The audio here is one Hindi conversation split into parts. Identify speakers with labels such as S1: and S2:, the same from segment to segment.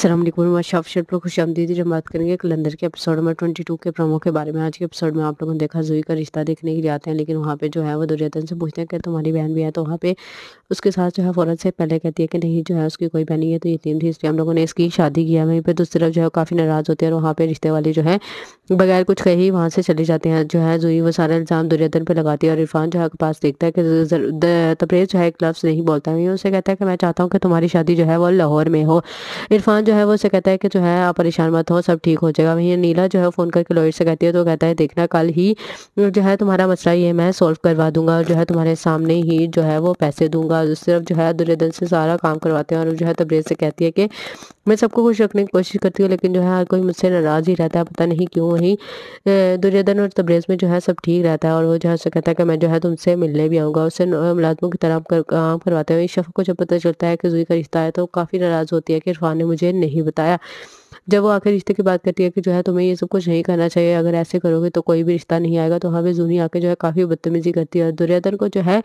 S1: असलम माशाफ शेट पर खुश आमदीदी जब बात करेंगे कलंदर के एपिसोड नंबर ट्वेंटी टू के प्रोमो के बारे में आज के एपिसोड में आप लोगों ने देखा जुई का रिश्ता देखने के लिए आते हैं लेकिन वहाँ पे जो है वो दुर्यतन से पूछते हैं कि तुम्हारी बहन भी है तो वहाँ पे उसके साथ जो है फ़ौरन से पहले कहती है कि नहीं जो है उसकी कोई बहनी है तो यतीम थी इसलिए हम लोगों ने इसकी शादी किया वहीं पर दूसरी तरफ जो है काफ़ी नाराज़ होती है और वहाँ पर रिश्ते वाली जो है बगैर कुछ कहे ही वहाँ से चले जाते हैं जो है जुई वो सारा इल्ज़ाम दुर्योधन पर लगाती है और इरफान जहाँ के पास देखता है कि तब्रेज़ जो है एक लफ्स नहीं बोलता है उसे कहता है कि मैं चाहता हूँ कि तुम्हारी शादी जो है वो लाहौर में हो इरफान जो है वो उसे कहता है कि जो है आप परेशान मत हो सब ठीक हो जाएगा वहीं नीला जो है फ़ोन करके लॉयर से कहती है तो कहता है देखना कल ही जो है तुम्हारा मसला ये मैं सोल्व करवा दूंगा और जो है तुम्हारे सामने ही जो है वो पैसे दूंगा सिर्फ जो है दुर्योधन से सारा काम करवाते हैं और जो है तब्रेज़ से कहती है कि मैं सबको खुश रखने की कोशिश करती हूँ लेकिन जो है हर कोई मुझसे नाराज़ ही रहता है पता नहीं क्यों वहीं दुर्योधन और तब्रेज़ में जो है सब ठीक रहता है और वो जो है उससे कहता है कि मैं जो है तुमसे मिलने भी आऊँगा उससे मुलाजमों की तरह कर, काम करवाते हैं शफ़ को जब पता चलता है कि जुई का रिश्ता है तो काफ़ी नाराज़ होती है कि इरफान ने मुझे नहीं बताया जब वो आखिर रिश्ते की बात करती है कि जो है तुम्हें ये सब कुछ नहीं करना चाहिए अगर ऐसे करोगे तो कोई भी रिश्ता नहीं आएगा तो हमें जूनी आके जो है काफ़ी बदतमीजी करती है और दुर्योधन को जो है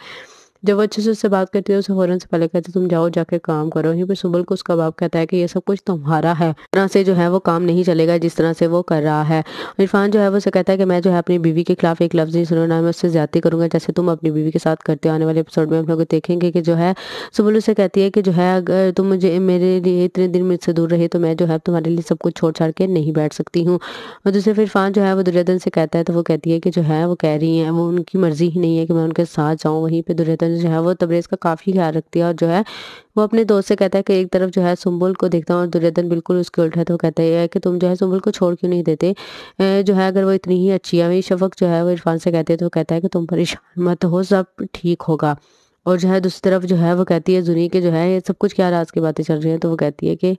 S1: जब वो अच्छे से उससे बात करती है उसे फ़ौरन से पहले कहते तुम जाओ जाके काम करो यहीं पर सुबल को उसका बाप कहता है कि ये सब कुछ तुम्हारा है तरह से जो है वो काम नहीं चलेगा जिस तरह से वो कर रहा है इरफान जो है वो उसे कहता है कि मैं जो है अपनी बीवी के खिलाफ एक लफ्ज़ नहीं सुनूंगा मैं उससे ज़्यादा करूंगा जैसे तुम अपनी बीवी के साथ करते आने वाले एपिसोड में हम लोग देखेंगे कि जो है सुबल उसे कहती है कि जो है अगर तुम मुझे मेरे लिए इतने दिन मुझसे दूर रहे तो मैं जो है तुम्हारे लिए सब कुछ छोड़ छाड़ के नहीं बैठ सकती हूँ और दूसरे फिर इरफान जो है वो दुर्योधन से कहता है तो वो कहती है कि जो है वो कह रही है वो उनकी मर्ज़ी ही नहीं है कि मैं उनके साथ जाऊँ वहीं पर दुर्योधन जो है वो तबरेज़ का काफ़ी ख्याल रखती है और जो है वो अपने दोस्त से कहता है कि एक तरफ जो है सुम्बुल को देखता हूँ और दुर्योधन बिल्कुल उसके उल्टा तो कहता है कि तुम जो है सुम्बुल को छोड़ क्यों नहीं देते जो है अगर वो इतनी ही अच्छी है वही शफक जो है वो इरफान से कहते हैं तो कहता है कि तुम परेशान मत हो सब ठीक होगा और जो है दूसरी तरफ जो है वो कहती है जुनी के जो है ये सब कुछ क्या राज की बातें चल रही हैं तो वो कहती है कि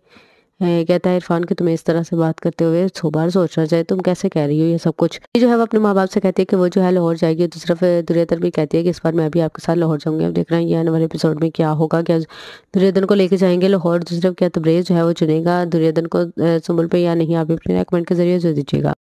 S1: है कहता है इरफान कि तुम्हें इस तरह से बात करते हुए सो बार सोचना चाहिए तुम कैसे कह रही हो ये सब कुछ ये जो है वो अपने माँ बाप से कहती है कि वो जो है लाहौर जाएगी तो सिर्फ दुर्योधन भी कहती है कि इस बार मैं भी आपके साथ लाहौर जाऊंगी अब देख रहे हैं ये आने वाले एपिसोड में क्या होगा क्या दुर्योधन को लेके जाएंगे लाहौर दूसरे क्या तब्रेज तो जो है वो चुनेगा दुर्योधन को सुमल पर या नहीं आप अपने रेकमेंड के जरिए जो दीजिएगा